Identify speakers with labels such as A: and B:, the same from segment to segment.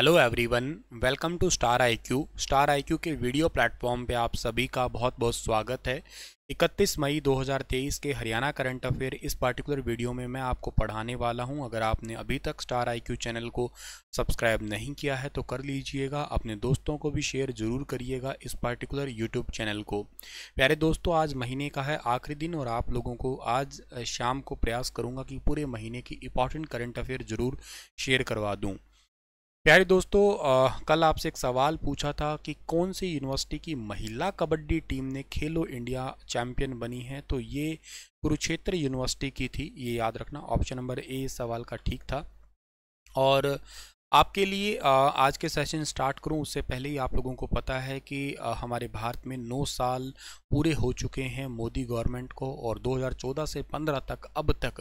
A: hello everyone welcome to Star IQ Star IQ के video platform पे आप सभी का बहुत बहुत स्वागत है 31 मई 2023 के हरियाणा करंट अफेयर इस पार्टिकुलर वीडियो में मैं आपको पढ़ाने वाला हूं अगर आपने अभी तक स्टार आईक्यू चैनल को सब्सक्राइब नहीं किया है तो कर लीजिएगा अपने दोस्तों को भी शेयर जरूर करिएगा इस पार्टिकुलर यूट्यूब चैनल को प्यारे दोस्तों आज महीने का है आखिरी दिन और आप लोगों को आज शाम को प्रयास करूँगा कि पूरे महीने की इंपॉर्टेंट करंट अफेयर ज़रूर शेयर करवा दूँ प्यारे दोस्तों आ, कल आपसे एक सवाल पूछा था कि कौन सी यूनिवर्सिटी की महिला कबड्डी टीम ने खेलो इंडिया चैंपियन बनी है तो ये कुरुक्षेत्र यूनिवर्सिटी की थी ये याद रखना ऑप्शन नंबर ए इस सवाल का ठीक था और आपके लिए आ, आज के सेशन स्टार्ट करूं उससे पहले ही आप लोगों को पता है कि आ, हमारे भारत में नौ साल पूरे हो चुके हैं मोदी गवर्नमेंट को और 2014 से 15 तक अब तक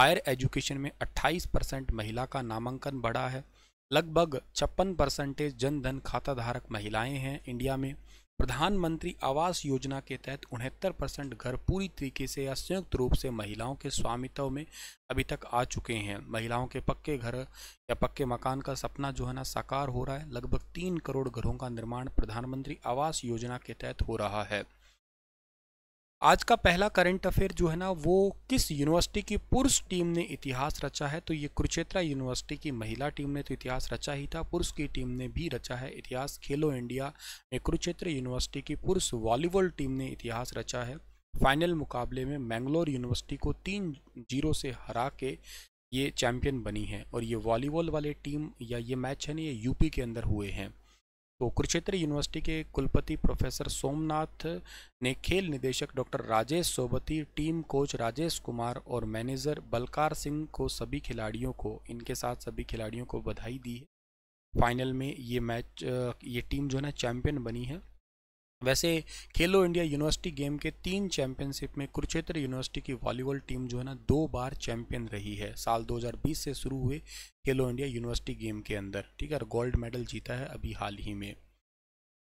A: हायर एजुकेशन में 28 परसेंट महिला का नामांकन बढ़ा है लगभग छप्पन परसेंटेज जनधन खाता धारक महिलाएं हैं इंडिया में प्रधानमंत्री आवास योजना के तहत उनहत्तर परसेंट घर पूरी तरीके से या संयुक्त रूप से महिलाओं के स्वामित्व में अभी तक आ चुके हैं महिलाओं के पक्के घर या पक्के मकान का सपना जो है ना साकार हो रहा है लगभग तीन करोड़ घरों का निर्माण प्रधानमंत्री आवास योजना के तहत हो रहा है आज का पहला करंट अफेयर जो है ना वो किस यूनिवर्सिटी की पुरुष टीम ने इतिहास रचा है तो ये कुरुक्षेत्रा यूनिवर्सिटी की महिला टीम ने तो इतिहास रचा ही था पुरुष की टीम ने भी रचा है इतिहास खेलो इंडिया में कुरुक्षेत्र यूनिवर्सिटी की पुरुष वॉलीबॉल टीम ने इतिहास रचा है फाइनल मुकाबले में मैंगलोर यूनिवर्सिटी को तीन जीरो से हरा के ये चैम्पियन बनी है और ये वॉलीबॉल वाले टीम या ये मैच है ना ये यूपी के अंदर हुए हैं तो कुरुक्षेत्र यूनिवर्सिटी के कुलपति प्रोफेसर सोमनाथ ने खेल निदेशक doctor Rajesh Sobti team coach Rajesh Kumar और मैनेजर बलकार सिंह को सभी खिलाड़ियों को इनके साथ सभी खिलाड़ियों को बधाई दी फाइनल में ये मैच ये टीम जो है ना चैंपियन बनी है वैसे खेलो इंडिया यूनिवर्सिटी गेम के तीन चैंपियनशिप में कुरुक्षेत्र यूनिवर्सिटी की वॉलीबॉल टीम जो है ना दो बार चैंपियन रही है साल 2020 से शुरू हुए खेलो इंडिया यूनिवर्सिटी गेम के अंदर ठीक है और गोल्ड मेडल जीता है अभी हाल ही में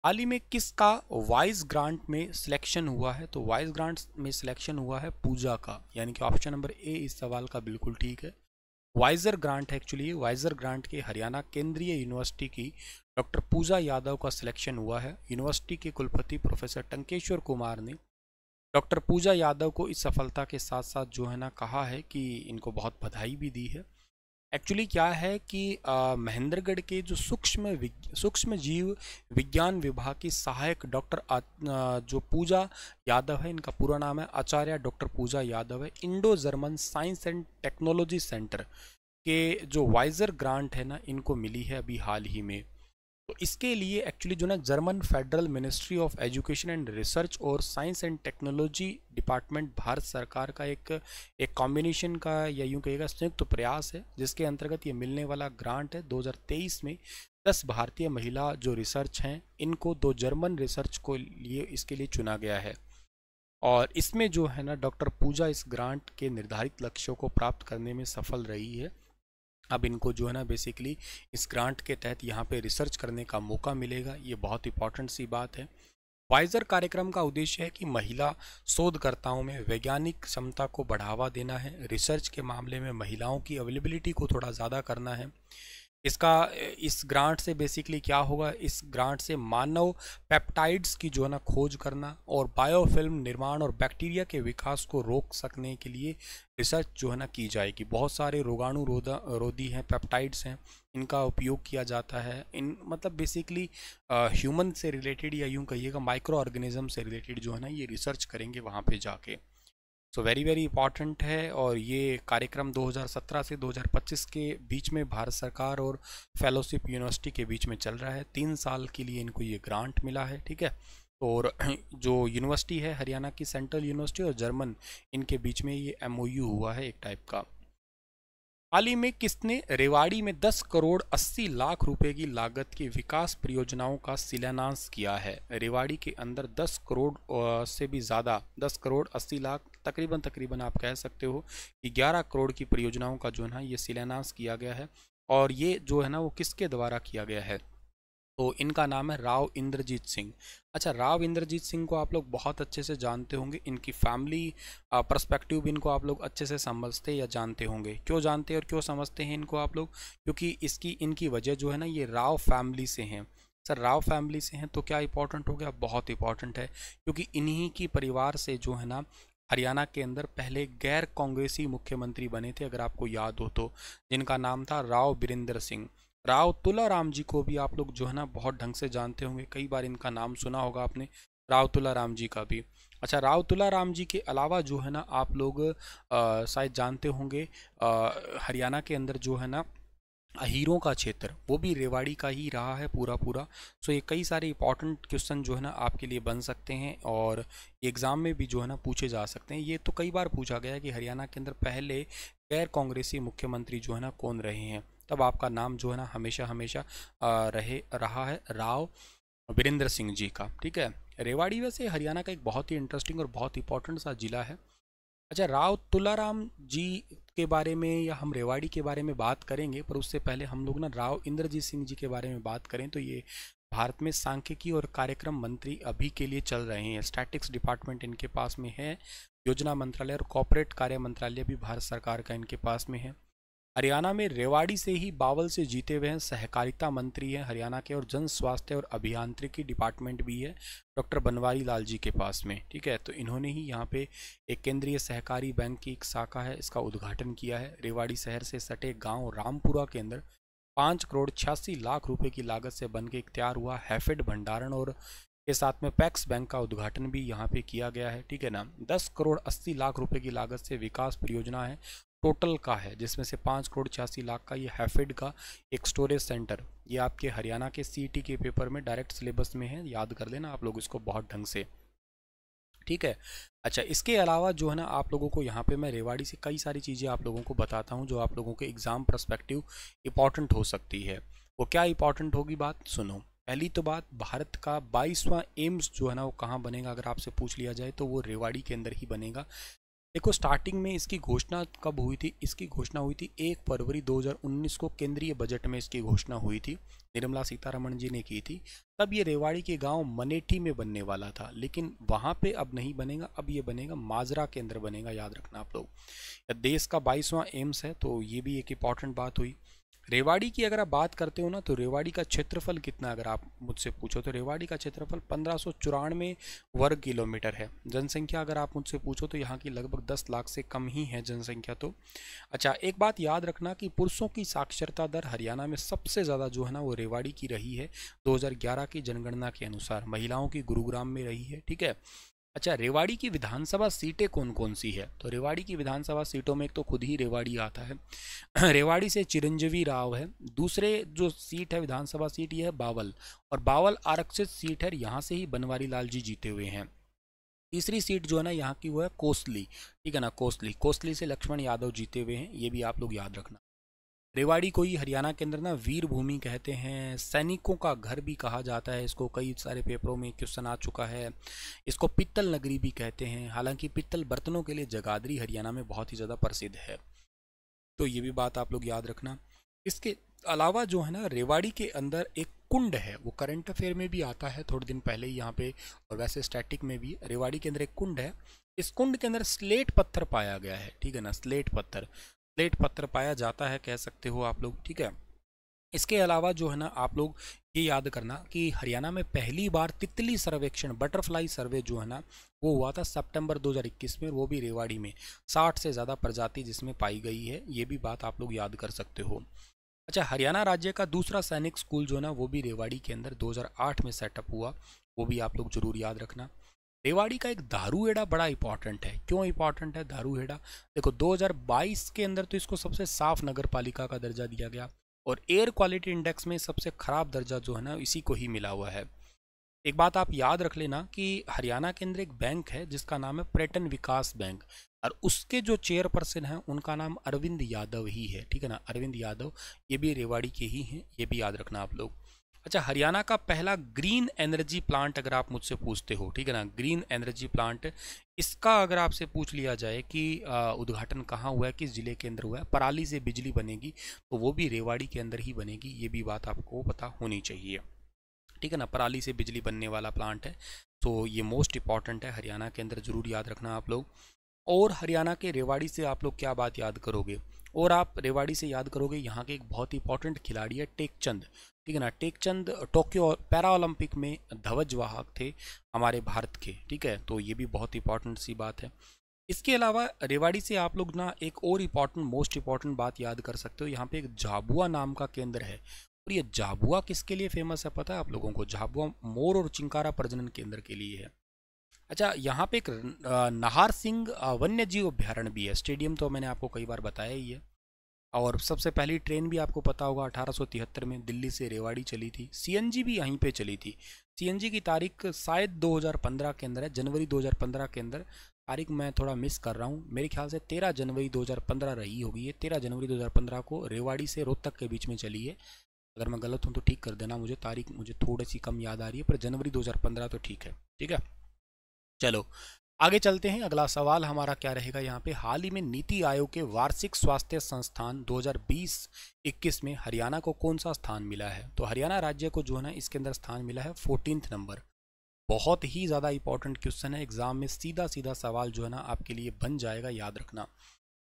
A: हाल ही में किसका वाइस ग्रांट में सिलेक्शन हुआ है तो वाइस ग्रांट में सिलेक्शन हुआ है पूजा का यानी कि ऑप्शन नंबर ए इस सवाल का बिल्कुल ठीक है वाइजर ग्रांट है एक्चुअली वाइजर ग्रांट के हरियाणा केंद्रीय यूनिवर्सिटी की डॉक्टर पूजा यादव का सिलेक्शन हुआ है यूनिवर्सिटी के कुलपति प्रोफेसर टंकेश्वर कुमार ने डॉक्टर पूजा यादव को इस सफलता के साथ साथ जो है ना कहा है कि इनको बहुत बधाई भी दी है एक्चुअली क्या है कि महेंद्रगढ़ के जो सूक्ष्म सूक्ष्म जीव विज्ञान विभाग की सहायक डॉक्टर जो पूजा यादव है इनका पूरा नाम है आचार्य डॉक्टर पूजा यादव है Indo German science and technology centre के जो वाइजर ग्रांट है ना इनको मिली है अभी हाल ही में तो इसके लिए एक्चुअली जो ना German federal ministry of education and research और science and technology department Bharat सरकार का एक एक कॉम्बिनेशन का या यूँ कहिएगा संयुक्त तो प्रयास है जिसके अंतर्गत ये मिलने वाला ग्रांट है 2023 में दस भारतीय महिला जो रिसर्च हैं इनको दो जर्मन रिसर्च को लिए इसके लिए चुना गया है और इसमें जो है ना डॉक्टर पूजा इस ग्रांट के निर्धारित लक्ष्यों को प्राप्त करने में सफल रही है अब इनको जो है ना बेसिकली इस ग्रांट के तहत यहाँ पे रिसर्च करने का मौका मिलेगा ये बहुत इंपॉर्टेंट सी बात है वाइजर कार्यक्रम का उद्देश्य है कि महिला शोधकर्ताओं में वैज्ञानिक क्षमता को बढ़ावा देना है रिसर्च के मामले में महिलाओं की अवेलेबिलिटी को थोड़ा ज़्यादा करना है इसका इस ग्रांट से बेसिकली क्या होगा इस ग्रांट से मानव पेप्टाइड्स की जो है ना खोज करना और बायोफिल्म निर्माण और बैक्टीरिया के विकास को रोक सकने के लिए रिसर्च जो है ना की जाएगी बहुत सारे रोगाणु रोधा रोधी हैं पेप्टाइड्स हैं इनका उपयोग किया जाता है इन मतलब बेसिकली ह्यूमन से रिलेटेड या यूँ कहिएगा माइक्रो ऑर्गेनिज्म से रिलेटेड जो है ना ये रिसर्च करेंगे वहाँ पर जाके सो वेरी वेरी इंपॉर्टेंट है और ये कार्यक्रम 2017 से 2025 के बीच में भारत सरकार और फेलोशिप यूनिवर्सिटी के बीच में चल रहा है तीन साल के लिए इनको ये ग्रांट मिला है ठीक है और जो यूनिवर्सिटी है हरियाणा की सेंट्रल यूनिवर्सिटी और जर्मन इनके बीच में ये एम हुआ है एक टाइप का हाल ही में किसने रेवाड़ी में 10 करोड़ 80 लाख रुपए की लागत की विकास परियोजनाओं का शिलान्यास किया है रेवाड़ी के अंदर 10 करोड़ से भी ज़्यादा 10 करोड़ 80 लाख तकरीबन तकरीबन आप कह सकते हो कि 11 करोड़ की परियोजनाओं का जो है ना ये शिलान्यास किया गया है और ये जो है ना वो किसके द्वारा किया गया है तो इनका नाम है राव इंद्रजीत सिंह अच्छा राव इंद्रजीत सिंह को आप लोग बहुत अच्छे से जानते होंगे इनकी फैमिली परस्पेक्टिव भी इनको आप लोग अच्छे से समझते या जानते होंगे क्यों जानते हैं और क्यों समझते हैं इनको आप लोग क्योंकि इसकी इनकी वजह जो है ना ये राव फैमिली से हैं सर राव फैमिली से हैं तो क्या इंपॉर्टेंट हो गया बहुत इंपॉर्टेंट है क्योंकि इन्हीं की परिवार से जो है ना हरियाणा के अंदर पहले गैर कांग्रेसी मुख्यमंत्री बने थे अगर आपको याद हो तो जिनका नाम था राव बीरेंद्र सिंह राव तुलाराम जी को भी आप लोग जो है ना बहुत ढंग से जानते होंगे कई बार इनका नाम सुना होगा आपने राव तुलाराम जी का भी अच्छा राव तुलाराम जी के अलावा जो है ना आप लोग शायद जानते होंगे हरियाणा के अंदर जो है ना हीरों का क्षेत्र वो भी रेवाड़ी का ही रहा है पूरा पूरा सो ये कई सारे इंपॉर्टेंट क्वेश्चन जो है ना आपके लिए बन सकते हैं और एग्ज़ाम में भी जो है ना पूछे जा सकते हैं ये तो कई बार पूछा गया है कि हरियाणा के अंदर पहले गैर कांग्रेसी मुख्यमंत्री जो है ना कौन रहे हैं तब आपका नाम जो है ना हमेशा हमेशा रहे रहा है राव वीरेंद्र सिंह जी का ठीक है रेवाड़ी वैसे हरियाणा का एक बहुत ही इंटरेस्टिंग और बहुत इंपॉर्टेंट सा जिला है अच्छा राव तुलाराम जी के बारे में या हम रेवाड़ी के बारे में बात करेंगे पर उससे पहले हम लोग ना राव इंद्रजीत सिंह जी के बारे में बात करें तो ये भारत में सांख्यिकी और कार्यक्रम मंत्री अभी के लिए चल रहे हैं स्टैटिक्स डिपार्टमेंट इनके पास में है योजना मंत्रालय और कॉपोरेट कार्य मंत्रालय भी भारत सरकार का इनके पास में है हरियाणा में रेवाड़ी से ही बावल से जीते हुए हैं सहकारिता मंत्री हैं हरियाणा के और जन स्वास्थ्य और अभियांत्रिकी डिपार्टमेंट भी है डॉक्टर बनवारी लाल जी के पास में ठीक है तो इन्होंने ही यहाँ पे एक केंद्रीय सहकारी बैंक की एक शाखा है इसका उद्घाटन किया है रेवाड़ी शहर से सटे गाँव रामपुरा के अंदर पाँच करोड़ छियासी लाख रुपये की लागत से बन के तैयार हुआ हैफेड भंडारण और के साथ में पैक्स बैंक का उद्घाटन भी यहाँ पे किया गया है ठीक है ना दस करोड़ अस्सी लाख रुपए की लागत से विकास परियोजना है टोटल का है जिसमें से पाँच करोड़ छियासी लाख का ये हैफेड का एक स्टोरेज सेंटर ये आपके हरियाणा के सी के पेपर में डायरेक्ट सिलेबस में है याद कर लेना आप लोग इसको बहुत ढंग से ठीक है अच्छा इसके अलावा जो है ना आप लोगों को यहाँ पे मैं रेवाड़ी से कई सारी चीज़ें आप लोगों को बताता हूँ जो आप लोगों के एग्ज़ाम प्रस्पेक्टिव इंपॉर्टेंट हो सकती है वो क्या इंपॉर्टेंट होगी बात सुनो पहली तो बात भारत का बाईसवां एम्स जो है ना वो कहाँ बनेगा अगर आपसे पूछ लिया जाए तो वो रेवाड़ी के अंदर ही बनेगा देखो स्टार्टिंग में इसकी घोषणा कब हुई थी इसकी घोषणा हुई थी एक फरवरी 2019 को केंद्रीय बजट में इसकी घोषणा हुई थी निर्मला सीतारमण जी ने की थी तब ये रेवाड़ी के गांव मनेठी में बनने वाला था लेकिन वहां पे अब नहीं बनेगा अब ये बनेगा माजरा केंद्र बनेगा याद रखना आप लोग देश का बाईसवां एम्स है तो ये भी एक इम्पॉर्टेंट बात हुई रेवाड़ी की अगर आप बात करते हो ना तो रेवाड़ी का क्षेत्रफल कितना अगर आप मुझसे पूछो तो रेवाड़ी का क्षेत्रफल पंद्रह वर्ग किलोमीटर है जनसंख्या अगर आप मुझसे पूछो तो यहाँ की लगभग दस लाख से कम ही है जनसंख्या तो अच्छा एक बात याद रखना कि पुरुषों की साक्षरता दर हरियाणा में सबसे ज़्यादा जो है ना वो रेवाड़ी की रही है दो की जनगणना के अनुसार महिलाओं की गुरुग्राम में रही है ठीक है अच्छा रेवाड़ी की विधानसभा सीटें कौन कौन सी है तो रेवाड़ी की विधानसभा सीटों में एक तो खुद ही रेवाड़ी आता है रेवाड़ी से चिरंजीवी राव है दूसरे जो सीट है विधानसभा सीट यह है बावल और बावल आरक्षित सीट है यहाँ से ही बनवारी लाल जी जीते हुए हैं तीसरी सीट जो है ना यहाँ की वो है कोसली ठीक है ना कोसली कोसली से लक्ष्मण यादव जीते हुए हैं ये भी आप लोग याद रखना रेवाड़ी को ही हरियाणा के अंदर ना वीर भूमि कहते हैं सैनिकों का घर भी कहा जाता है इसको कई सारे पेपरों में क्वेश्चन आ चुका है इसको पित्तल नगरी भी कहते हैं हालांकि पित्तल बर्तनों के लिए जगादरी हरियाणा में बहुत ही ज़्यादा प्रसिद्ध है तो ये भी बात आप लोग याद रखना इसके अलावा जो है ना रेवाड़ी के अंदर एक कुंड है वो करंट अफेयर में भी आता है थोड़े दिन पहले ही यहाँ पे और वैसे स्टैटिक में भी रेवाड़ी के अंदर एक कुंड है इस कुंड के अंदर स्लेट पत्थर पाया गया है ठीक है ना स्लेट पत्थर प्लेट पत्र पाया जाता है कह सकते हो आप लोग ठीक है इसके अलावा जो है ना आप लोग ये याद करना कि हरियाणा में पहली बार तितली सर्वेक्षण बटरफ्लाई सर्वे जो है ना वो हुआ था सितंबर 2021 में वो भी रेवाड़ी में 60 से ज़्यादा प्रजाति जिसमें पाई गई है ये भी बात आप लोग याद कर सकते हो अच्छा हरियाणा राज्य का दूसरा सैनिक स्कूल जो है ना वो भी रेवाड़ी के अंदर दो में सेटअप हुआ वो भी आप लोग जरूर याद रखना रेवाड़ी का एक दारू हेड़ा बड़ा इंपॉर्टेंट है क्यों इंपॉर्टेंट है दारू हेड़ा देखो 2022 के अंदर तो इसको सबसे साफ नगर पालिका का दर्जा दिया गया और एयर क्वालिटी इंडेक्स में सबसे ख़राब दर्जा जो है ना इसी को ही मिला हुआ है एक बात आप याद रख लेना कि हरियाणा के अंदर एक बैंक है जिसका नाम है पर्यटन विकास बैंक और उसके जो चेयरपर्सन हैं उनका नाम अरविंद यादव ही है ठीक है ना अरविंद यादव ये भी रेवाड़ी के ही हैं ये भी याद रखना आप लोग अच्छा हरियाणा का पहला ग्रीन एनर्जी प्लांट अगर आप मुझसे पूछते हो ठीक है ना ग्रीन एनर्जी प्लांट इसका अगर आपसे पूछ लिया जाए कि उद्घाटन कहाँ हुआ है किस ज़िले के अंदर हुआ है पराली से बिजली बनेगी तो वो भी रेवाड़ी के अंदर ही बनेगी ये भी बात आपको पता होनी चाहिए ठीक है ना पराली से बिजली बनने वाला प्लांट है तो ये मोस्ट इंपॉर्टेंट है हरियाणा के अंदर ज़रूर याद रखना आप लोग और हरियाणा के रेवाड़ी से आप लोग क्या बात याद करोगे और आप रेवाड़ी से याद करोगे यहाँ के एक बहुत इंपॉर्टेंट खिलाड़ी है टेकचंद ठीक है ना टेकचंद टोक्यो पैरा ओलंपिक में ध्वज वाहक थे हमारे भारत के ठीक है तो ये भी बहुत इंपॉर्टेंट सी बात है इसके अलावा रेवाड़ी से आप लोग ना एक और इम्पॉर्टेंट मोस्ट इम्पॉर्टेंट बात याद कर सकते हो यहाँ पे एक झाबुआ नाम का केंद्र है और ये झाबुआ किसके लिए फेमस है पता है आप लोगों को झाबुआ मोर और चिंकारा प्रजनन केंद्र के लिए है अच्छा यहाँ पे एक नाहर सिंह वन्य जीव अभ्यारण भी है स्टेडियम तो मैंने आपको कई बार बताया ही है और सबसे पहली ट्रेन भी आपको पता होगा अठारह में दिल्ली से रेवाड़ी चली थी सीएनजी भी यहीं पे चली थी सीएनजी की तारीख शायद 2015 के अंदर है जनवरी 2015 के अंदर तारीख मैं थोड़ा मिस कर रहा हूँ मेरे ख्याल से 13 जनवरी 2015 रही होगी ये 13 जनवरी 2015 को रेवाड़ी से रोहतक के बीच में चली है अगर मैं गलत हूँ तो ठीक कर देना मुझे तारीख मुझे थोड़ी सी कम याद आ रही है पर जनवरी 2015 तो ठीक है ठीक है चलो आगे चलते हैं अगला सवाल हमारा क्या रहेगा यहाँ पे हाल ही में नीति आयोग के वार्षिक स्वास्थ्य संस्थान 2020-21 में हरियाणा को कौन सा स्थान मिला है तो हरियाणा राज्य को जो है ना इसके अंदर स्थान मिला है फोर्टीन नंबर बहुत ही ज़्यादा इंपॉर्टेंट क्वेश्चन है एग्जाम में सीधा सीधा सवाल जो है ना आपके लिए बन जाएगा याद रखना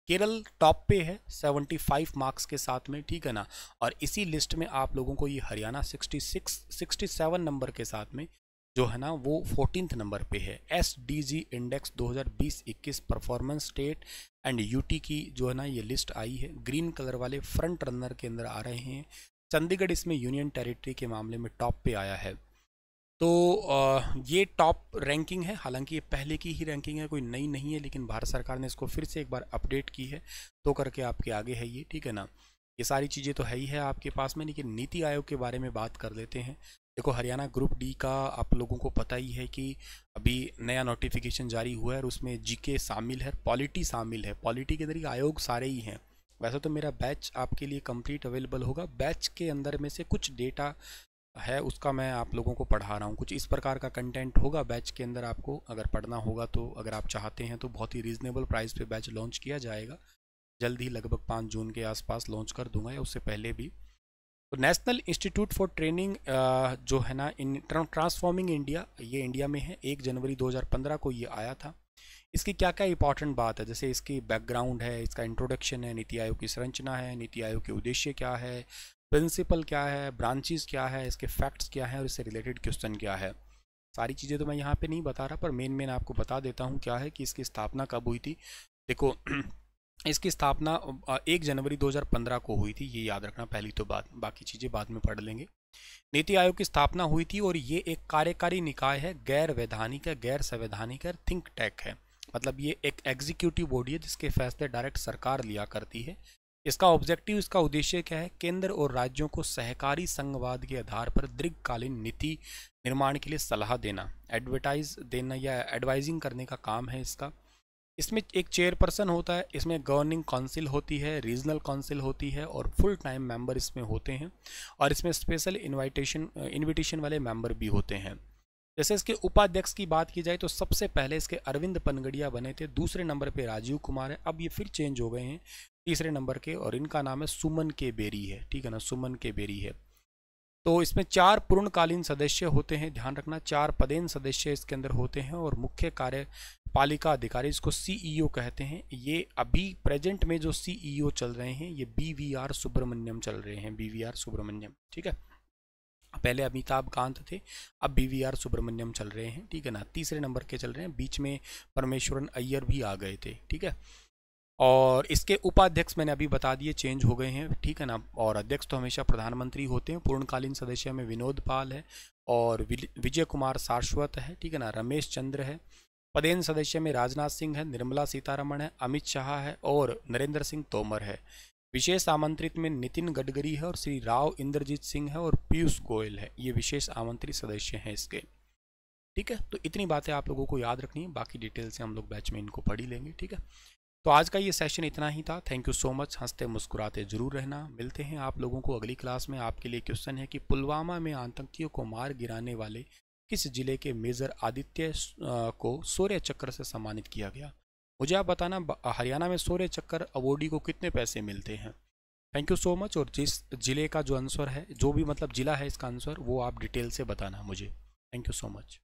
A: केरल टॉप पे है 75 मार्क्स के साथ में ठीक है ना और इसी लिस्ट में आप लोगों को ये हरियाणा 66 67 नंबर के साथ में जो है ना वो फोर्टीन नंबर पे है S D G index 2020-21 performance state and UT की जो है ना ये लिस्ट आई है ग्रीन कलर वाले फ्रंट रनर के अंदर आ रहे हैं चंडीगढ़ इसमें यूनियन टेरिटरी के मामले में टॉप पे आया है तो ये टॉप रैंकिंग है हालांकि ये पहले की ही रैंकिंग है कोई नई नहीं है लेकिन भारत सरकार ने इसको फिर से एक बार अपडेट की है तो करके आपके आगे है ये ठीक है ना ये सारी चीज़ें तो है ही है आपके पास में लेकिन नीति आयोग के बारे में बात कर लेते हैं देखो हरियाणा ग्रुप डी का आप लोगों को पता ही है कि अभी नया नोटिफिकेशन जारी हुआ है और उसमें जीके शामिल है पॉलिटी शामिल है पॉलिटी के जरिए आयोग सारे ही हैं वैसे तो मेरा बैच आपके लिए कंप्लीट अवेलेबल होगा बैच के अंदर में से कुछ डेटा है उसका मैं आप लोगों को पढ़ा रहा हूँ कुछ इस प्रकार का कंटेंट होगा बैच के अंदर आपको अगर पढ़ना होगा तो अगर आप चाहते हैं तो बहुत ही रीज़नेबल प्राइस पर बैच लॉन्च किया जाएगा जल्द ही लगभग पाँच जून के आसपास लॉन्च कर दूंगा या उससे पहले भी तो नेशनल इंस्टीट्यूट फॉर ट्रेनिंग जो है ना इन ट्रांसफॉर्मिंग इंडिया ये इंडिया में है एक जनवरी 2015 को ये आया था इसकी क्या क्या इंपॉर्टेंट बात है जैसे इसकी बैकग्राउंड है इसका इंट्रोडक्शन है नीति आयोग की संरचना है नीति आयोग के उद्देश्य क्या है प्रिंसिपल क्या है ब्रांचेज क्या है इसके फैक्ट्स क्या है और इससे रिलेटेड क्वेश्चन क्या है सारी चीज़ें तो मैं यहाँ पर नहीं बता रहा पर मेन मेन आपको बता देता हूँ क्या है कि इसकी स्थापना कब हुई थी देखो इसकी स्थापना एक जनवरी 2015 को हुई थी ये याद रखना पहली तो बात बाकी चीज़ें बाद में पढ़ लेंगे नीति आयोग की स्थापना हुई थी और ये एक कार्यकारी निकाय है गैर वैधानिक है गैर संवैधानिक है थिंक टैक है मतलब ये एक एग्जीक्यूटिव बॉडी है जिसके फैसले डायरेक्ट सरकार लिया करती है इसका ऑब्जेक्टिव इसका उद्देश्य क्या है केंद्र और राज्यों को सहकारी संघवाद के आधार पर दीर्घकालीन नीति निर्माण के लिए सलाह देना एडवर्टाइज देना या एडवाइजिंग करने का काम है इसका इसमें एक चेयरपर्सन होता है इसमें गवर्निंग काउंसिल होती है रीजनल काउंसिल होती है और फुल टाइम मेंबर इसमें होते हैं और इसमें स्पेशल इनविटेशन इनविटेशन वाले मेंबर भी होते हैं जैसे इसके उपाध्यक्ष की बात की जाए तो सबसे पहले इसके अरविंद पनगड़िया बने थे दूसरे नंबर पे राजीव कुमार है अब ये फिर चेंज हो गए हैं तीसरे नंबर के और इनका नाम है सुमन के बेरी है ठीक है ना सुमन के बेरी है तो इसमें चार पूर्णकालीन सदस्य होते हैं ध्यान रखना चार पदेन सदस्य इसके अंदर होते हैं और मुख्य कार्य पालिका अधिकारी इसको सीईओ e कहते हैं ये अभी प्रेजेंट में जो सीईओ e चल रहे हैं ये बीवीआर सुब्रमण्यम चल रहे हैं बीवीआर सुब्रमण्यम ठीक है पहले अमिताभ कांत थे अब बी वी आर सुब्रमण्यम चल रहे हैं ठीक है ना तीसरे नंबर के चल रहे हैं बीच में परमेश्वरन अय्यर भी आ गए थे ठीक है और इसके उपाध्यक्ष मैंने अभी बता दिए चेंज हो गए हैं ठीक है ना और अध्यक्ष तो हमेशा प्रधानमंत्री होते हैं पूर्णकालीन सदस्य में विनोद पाल है और विजय कुमार सारस्वत है ठीक है ना रमेश चंद्र है पदेन सदस्य में राजनाथ सिंह है निर्मला सीतारमण है अमित शाह है और नरेंद्र सिंह तोमर है विशेष आमंत्रित में नितिन गडकरी है और श्री राव इंद्रजीत सिंह है और पीयूष गोयल है ये विशेष आमंत्रित सदस्य हैं इसके ठीक है तो इतनी बातें आप लोगों को याद रखनी है बाकी डिटेल से हम लोग बैच में इनको पढ़ी लेंगे ठीक है तो आज का ये सेशन इतना ही था थैंक यू सो मच हंसते मुस्कुराते जरूर रहना मिलते हैं आप लोगों को अगली क्लास में आपके लिए क्वेश्चन है कि पुलवामा में आतंकियों को मार गिराने वाले किस जिले के मेजर आदित्य को सूर्य चक्र से सम्मानित किया गया मुझे आप बताना हरियाणा में सूर्य चक्र अवॉर्डी को कितने पैसे मिलते हैं थैंक यू सो मच और जिस जिले का जो आंसर है जो भी मतलब जिला है इसका आंसर वो आप डिटेल से बताना मुझे थैंक यू सो मच